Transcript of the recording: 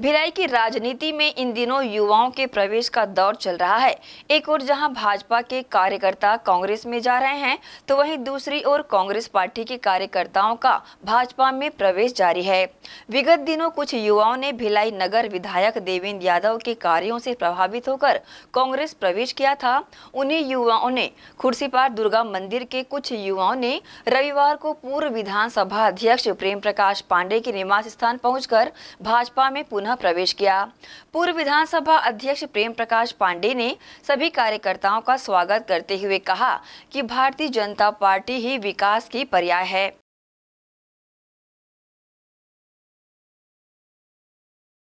भिलाई की राजनीति में इन दिनों युवाओं के प्रवेश का दौर चल रहा है एक ओर जहां भाजपा के कार्यकर्ता कांग्रेस में जा रहे हैं तो वहीं दूसरी ओर कांग्रेस पार्टी के कार्यकर्ताओं का भाजपा में प्रवेश जारी है विगत दिनों कुछ युवाओं ने भिलाई नगर विधायक देवेंद्र यादव के कार्यों से प्रभावित होकर कांग्रेस प्रवेश किया था उन्हीं युवाओं ने खुर्सीपार दुर्गा मंदिर के कुछ युवाओं ने रविवार को पूर्व विधानसभा अध्यक्ष प्रेम प्रकाश पांडे के निवास स्थान पहुँच भाजपा में पुनः प्रवेश किया पूर्व विधानसभा अध्यक्ष प्रेम प्रकाश पांडे ने सभी कार्यकर्ताओं का स्वागत करते हुए कहा कि भारतीय जनता पार्टी ही विकास की पर्याय है